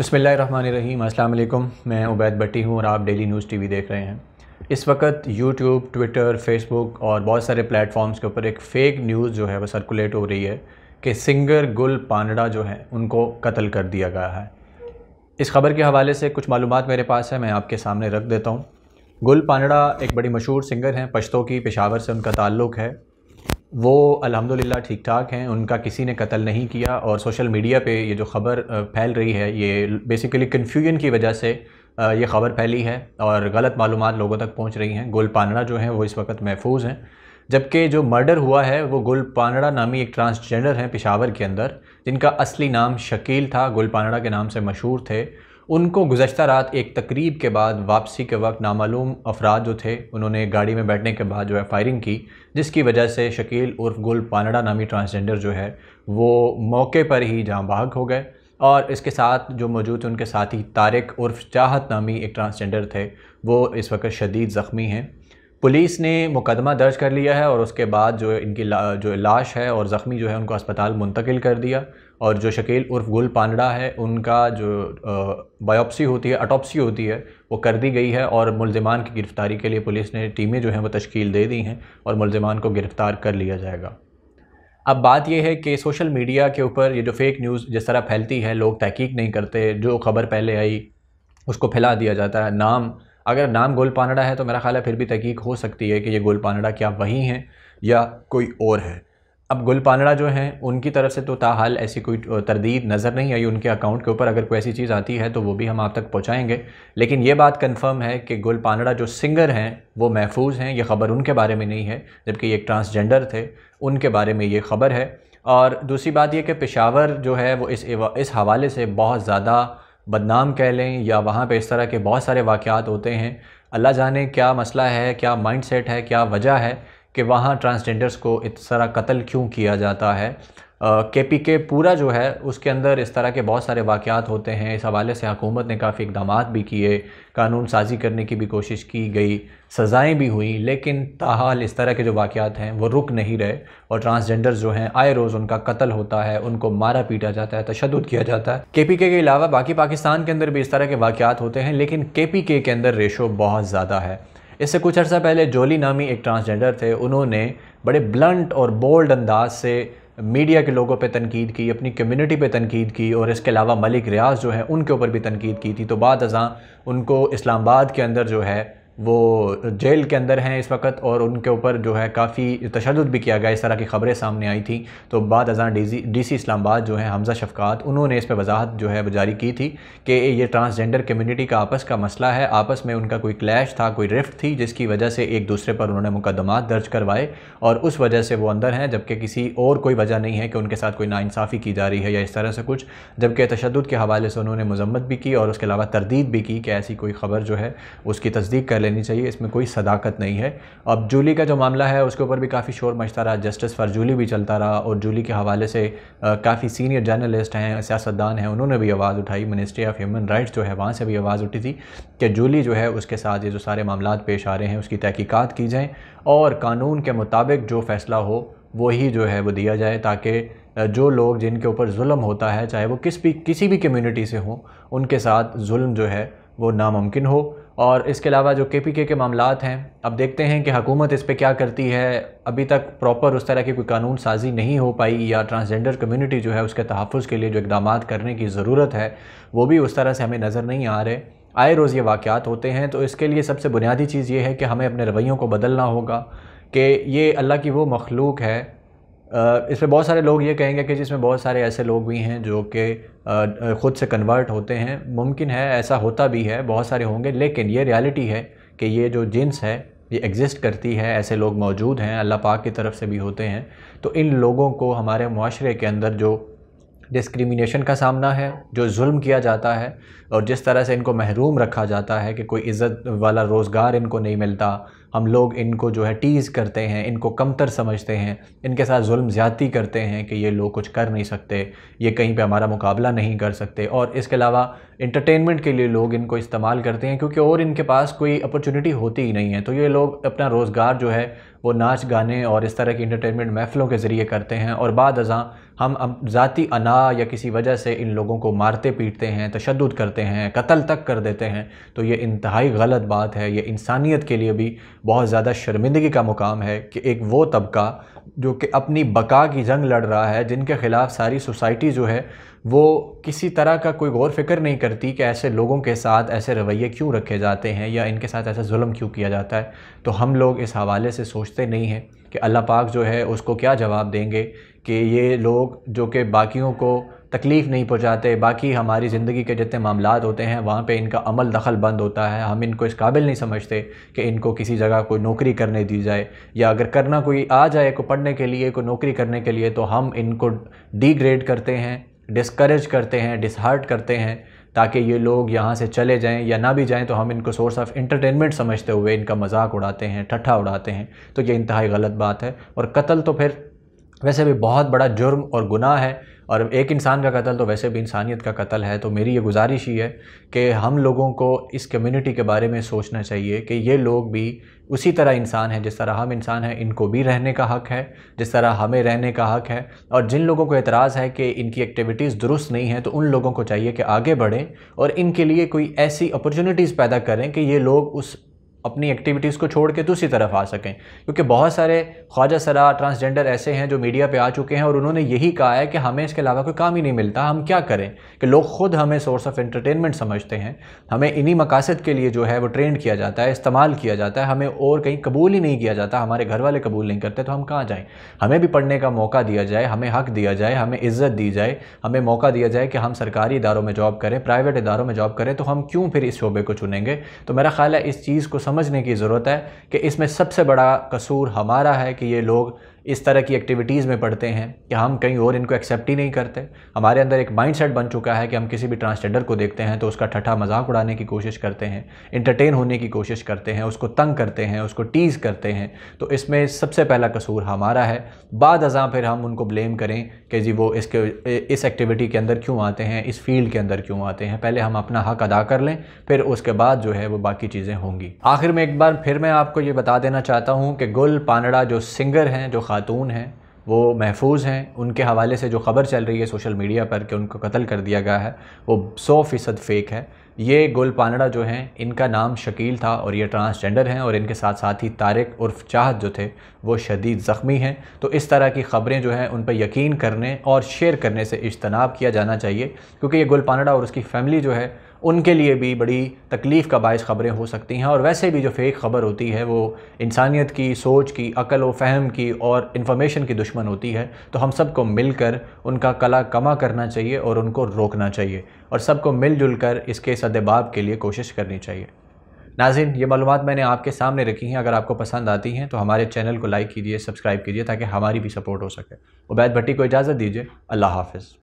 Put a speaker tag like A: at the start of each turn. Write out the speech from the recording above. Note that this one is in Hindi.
A: बसमीम अल्लाम मैं उबैद भट्टी हूँ और आप डेली न्यूज़ टीवी देख रहे हैं इस वक्त यूट्यूब ट्विटर फेसबुक और बहुत सारे प्लेटफॉर्म्स के ऊपर एक फ़ेक न्यूज़ जो है वो सर्कुलेट हो रही है कि सिंगर गुल पांडा जो है उनको कत्ल कर दिया गया है इस खबर के हवाले से कुछ मालूम मेरे पास है मैं आपके सामने रख देता हूँ गुल पांडा एक बड़ी मशहूर सिंगर हैं पश्तों की पेशावर से उनका ताल्लुक़ है वो अल्हम्दुलिल्लाह ठीक ठाक हैं उनका किसी ने कत्ल नहीं किया और सोशल मीडिया पे ये जो ख़बर फैल रही है ये बेसिकली कन्फ्यूजन की वजह से ये ख़बर फैली है और गलत मालूम लोगों तक पहुँच रही हैं पानड़ा जो हैं वो इस वक्त महफूज हैं जबकि जो मर्डर हुआ है वो पानड़ा नामी एक ट्रांसजेंडर हैं पिशावर के अंदर जिनका असली नाम शकील था पानड़ा के नाम से मशहूर थे उनको गुजशत रात एक तकरीब के बाद वापसी के वक्त नामालूम अफराद जो थे उन्होंने गाड़ी में बैठने के बाद जो है फायरिंग की जिसकी वजह से शकील उर्फ गुल पानडा नामी ट्रांसजेंडर जो है वो मौके पर ही जहाँ बाहक हो गए और इसके साथ जो मौजूद थे उनके साथी तारक़ तारिक उर्फ चाहत नामी एक ट्रांसजेंडर थे वो इस वक्त शदीद ज़ख्मी हैं पुलिस ने मुकदमा दर्ज कर लिया है और उसके बाद जो इनकी ला, जो लाश है और ज़ख्मी जो है उनको अस्पताल मुंतकिल कर दिया और जो शकील उर्फ गुल पांडा है उनका जो बायोप्सी होती है अटोप्सी होती है वो कर दी गई है और मुलजमान की गिरफ़्तारी के लिए पुलिस ने टीमें जो हैं वो तश्कील दे दी हैं और मुलजमान को गिरफ़्तार कर लिया जाएगा अब बात यह है कि सोशल मीडिया के ऊपर ये जो फेक न्यूज़ जिस तरह फैलती है लोग तहकीक नहीं करते जो खबर पहले आई उसको फैला दिया जाता है नाम अगर नाम गोल पानडा है तो मेरा ख्याल है फिर भी तहकीक हो सकती है कि ये गोल पानडा क्या वही हैं या कोई और है अब गुल पानड़ा जो है उनकी तरफ से तो ताहाल ऐसी कोई तरदीद नज़र नहीं आई उनके अकाउंट के ऊपर अगर कोई ऐसी चीज़ आती है तो वो भी हम आप तक पहुँचाएँगे लेकिन ये बात कन्फर्म है कि गुल पानड़ा जो सिंगर हैं वो महफूज हैं ये ख़बर उनके बारे में नहीं है जबकि एक ट्रांसजेंडर थे उनके बारे में ये ख़बर है और दूसरी बात यह कि पेशावर जो है वो इस इस हवाले से बहुत ज़्यादा बदनाम कह लें या वहाँ पर इस तरह के बहुत सारे वाक़ होते हैं अल्लाह जाने क्या मसला है क्या माइंड सेट है क्या वजह है कि वहाँ ट्रांसजेंडर्स को इस तरह कत्ल क्यों किया जाता है के पी के पूरा जो है उसके अंदर इस तरह के बहुत सारे वाक़ात होते हैं इस हवाले से हकूमत ने काफ़ी इकदाम भी किए कानून साजी करने की भी कोशिश की गई सज़ाएँ भी हुई लेकिन ताहाल इस तरह के जो वाक़ात हैं वो रुक नहीं रहे और ट्रांसजेंडर्स जो हैं आए रोज़ उनका कत्ल होता है उनको मारा पीटा जाता है तशद किया जाता है के पी के के अलावा बाकी पाकिस्तान के अंदर भी इस तरह के वाक़ात होते हैं लेकिन के पी के के अंदर रेशो बहुत ज़्यादा है इससे कुछ अर्सा पहले जोली नामी एक ट्रांसजेंडर थे उन्होंने बड़े ब्लंट और बोल्ड अंदाज से मीडिया के लोगों पे तनकीद की अपनी कम्युनिटी पे तनकीद की और इसके अलावा मलिक रियाज जो है उनके ऊपर भी तनकीद की थी तो बाद अजा उनको इस्लामाबाद के अंदर जो है वो जेल के अंदर हैं इस वक्त और उनके ऊपर जो है काफ़ी तशद भी किया गया इस तरह की खबरें सामने आई थी तो बाद अजान डी सी इस्लामाबाद जो है हमज़ा शफकात उन्होंने इस पर वजाहत जो है वो जारी की थी कि ये ट्रांसजेंडर कम्यूनिटी का आपस का मसला है आपस में उनका कोई क्लैश था कोई रिफ्ट थी जिसकी वजह से एक दूसरे पर उन्होंने मुकदमा दर्ज करवाए और उस वजह से वो अंदर हैं जबकि किसी और कोई वजह नहीं है कि उनके साथ कोई नासाफ़ी की जा रही है या इस तरह से कुछ जबकि तशद के हवाले से उन्होंने मजम्मत भी की और उसके अलावा तरदीद भी की कि ऐसी कोई खबर जो है उसकी तस्दीक कर लेनी चाहिए इसमें कोई सदाकत नहीं है अब जूली का जो मामला है उसके ऊपर भी काफ़ी शोर मचता रहा जस्टिस फॉर जूली भी चलता रहा और जूली के हवाले से काफ़ी सीनियर जर्नलिस्ट हैं सियासतदान हैं उन्होंने भी आवाज़ उठाई मिनिस्ट्री ऑफ ह्यूमन राइट्स जो है वहाँ से भी आवाज़ उठी थी कि जूली जो है उसके साथ ये जो सारे मामला पेश आ रहे हैं उसकी तहकीकत की जाएँ और कानून के मुताबिक जो फ़ैसला हो वही जो है वो दिया जाए ताकि जो लोग जिनके ऊपर जुल्म होता है चाहे वो किस भी किसी भी कम्युनिटी से हों उनके साथ जुल्म जो है वो नामुमकिन हो और इसके अलावा जो के पी के के मामला हैं अब देखते हैं कि हुकूमत इस पर क्या करती है अभी तक प्रॉपर उस तरह की कोई कानून साजी नहीं हो पाई या ट्रांसजेंडर कम्यूनिटी जो है उसके तहफ़ के लिए जो इकदाम करने की ज़रूरत है वो भी उस तरह से हमें नज़र नहीं आ रहे आए रोज़ ये वाक़ात होते हैं तो इसके लिए सबसे बुनियादी चीज़ ये है कि हमें अपने रवैयों को बदलना होगा कि ये अल्लाह की वो मखलूक है इसमें बहुत सारे लोग ये कहेंगे कि जिसमें बहुत सारे ऐसे लोग भी हैं जो कि ख़ुद से कन्वर्ट होते हैं मुमकिन है ऐसा होता भी है बहुत सारे होंगे लेकिन ये रियलिटी है कि ये जो जिन्स है ये एग्ज़िस्ट करती है ऐसे लोग मौजूद हैं अल्लाह पाक की तरफ से भी होते हैं तो इन लोगों को हमारे माशरे के अंदर जो डिस्क्रिमिनेशन का सामना है जो जुल्म किया जाता है और जिस तरह से इनको महरूम रखा जाता है कि कोई इज़्ज़त वाला रोज़गार इनको नहीं मिलता हम लोग इनको जो है टीज़ करते हैं इनको कमतर समझते हैं इनके साथ जुल्म ज़्यादती करते हैं कि ये लोग कुछ कर नहीं सकते ये कहीं पे हमारा मुकाबला नहीं कर सकते और इसके अलावा इंटरटेनमेंट के लिए लोग इनको इस्तेमाल करते हैं क्योंकि और इनके पास कोई अपॉर्चुनिटी होती ही नहीं है तो ये लोग अपना रोज़गार जो है वो नाच गाने और इस तरह की इंटरटेनमेंट महफ़लों के ज़रिए करते हैं और बाद अजा हम ज़ाती अना या किसी वजह से इन लोगों को मारते पीटते हैं तशद करते हैं कत्ल तक कर देते हैं तो ये इंतहाई गलत बात है ये इंसानियत के लिए भी बहुत ज़्यादा शर्मिंदगी का मुकाम है कि एक वो तबका जो कि अपनी बका की जंग लड़ रहा है जिनके ख़िलाफ़ सारी सोसाइटी जो है वो किसी तरह का कोई गौर फिक्र नहीं करती कि ऐसे लोगों के साथ ऐसे रवैये क्यों रखे जाते हैं या इनके साथ ऐसा जुल्म क्यों किया जाता है तो हम लोग इस हवाले से सोच पूछते नहीं हैं कि अल्लाह पाक जो है उसको क्या जवाब देंगे कि ये लोग जो कि बाकियों को तकलीफ़ नहीं पहुँचाते बाकी हमारी ज़िंदगी के जितने मामला होते हैं वहाँ पे इनका अमल दखल बंद होता है हम इनको इस काबिल नहीं समझते कि इनको किसी जगह कोई नौकरी करने दी जाए या अगर करना कोई आ जाए को पढ़ने के लिए कोई नौकरी करने के लिए तो हम इनको डिग्रेड करते हैं डिस्करेज करते हैं डिसहार्ट करते हैं ताकि ये लोग यहाँ से चले जाएँ या ना भी जाएँ तो हम इनको सोर्स ऑफ इंटरटेनमेंट समझते हुए इनका मजाक उड़ाते हैं ठट्ठा उड़ाते हैं तो ये इंतहाई गलत बात है और कत्ल तो फिर वैसे भी बहुत बड़ा जुर्म और गुनाह है और एक इंसान का कत्ल तो वैसे भी इंसानियत का कत्ल है तो मेरी ये गुजारिश ही है कि हम लोगों को इस कम्युनिटी के बारे में सोचना चाहिए कि ये लोग भी उसी तरह इंसान हैं जिस तरह हम इंसान हैं इनको भी रहने का हक है जिस तरह हमें रहने का हक है और जिन लोगों को एतराज़ है कि इनकी एक्टिविटीज़ दुरुस्त नहीं है तो उन लोगों को चाहिए कि आगे बढ़ें और इनके लिए कोई ऐसी अपॉर्चुनिटीज़ पैदा करें कि ये लोग उस अपनी एक्टिविटीज़ को छोड़ के दूसरी तरफ आ सकें क्योंकि बहुत सारे ख्वाजा सरा ट्रांसजेंडर ऐसे हैं जो मीडिया पे आ चुके हैं और उन्होंने यही कहा है कि हमें इसके अलावा कोई काम ही नहीं मिलता हम क्या करें कि लोग ख़ुद हमें सोर्स ऑफ एंटरटेनमेंट समझते हैं हमें इन्हीं मकासद के लिए जो है वो ट्रेंड किया जाता है इस्तेमाल किया जाता है हमें और कहीं कबूल ही नहीं किया जाता हमारे घर वाले कबूल नहीं करते तो हम कहाँ जाएँ हमें भी पढ़ने का मौका दिया जाए हमें हक दिया जाए हमें इज़्ज़त दी जाए हमें मौका दिया जाए कि हम सरकारी इदारों में जॉब करें प्राइवेट इदारों में जॉब करें तो हम क्यों फिर इस शोबे को चुनेंगे तो मेरा ख्याल है इस चीज़ को समझने की ज़रूरत है कि इसमें सबसे बड़ा कसूर हमारा है कि ये लोग इस तरह की एक्टिविटीज़ में पढ़ते हैं कि हम कहीं और इनको एक्सेप्ट ही नहीं करते हमारे अंदर एक माइंडसेट बन चुका है कि हम किसी भी ट्रांसजेंडर को देखते हैं तो उसका ठठा मजाक उड़ाने की कोशिश करते हैं इंटरटेन होने की कोशिश करते हैं उसको तंग करते हैं उसको टीज़ करते हैं तो इसमें सबसे पहला कसूर हमारा है बाद अजा फिर हम उनको ब्लेम करें कि जी वो इसके इस एक्टिविटी के अंदर क्यों आते हैं इस फील्ड के अंदर क्यों आते हैं पहले हम अपना हक अदा कर लें फिर उसके बाद जो है वो बाकी चीज़ें होंगी आखिर में एक बार फिर मैं आपको ये बता देना चाहता हूँ कि गुल पानड़ा जो सिंगर हैं जो खातून हैं वो महफूज हैं उनके हवाले से जो ख़बर चल रही है सोशल मीडिया पर कि उनको कत्ल कर दिया गया है वो सौ फ़ीसद फेक है ये गुल पानड़ा जो हैं इनका नाम शकील था और ये ट्रांसजेंडर हैं और इनके साथ साथ ही तारिक उर्फ चाहत जो थे वो शदीद ज़ख्मी हैं तो इस तरह की ख़बरें जो हैं उन पर यकीन करने और शेयर करने से इजतनाब किया जाना चाहिए क्योंकि ये गुल पानड़ा और उसकी फ़ैमिली जो है उनके लिए भी बड़ी तकलीफ़ का बायस ख़बरें हो सकती हैं और वैसे भी जो फेक ख़बर होती है वो इंसानियत की सोच की अकल व फहम की और इन्फॉर्मेशन की दुश्मन होती है तो हम सबको मिलकर उनका कला कमा करना चाहिए और उनको रोकना चाहिए और सबको मिलजुल कर इसके सदबाब के लिए कोशिश करनी चाहिए नाजिन ये मालूम मैंने आपके सामने रखी हैं अगर आपको पसंद आती हैं तो हमारे चैनल को लाइक कीजिए सब्सक्राइब कीजिए ताकि हमारी भी सपोर्ट हो सके उबैद भट्टी को इजाज़त दीजिए अल्लाह हाफ़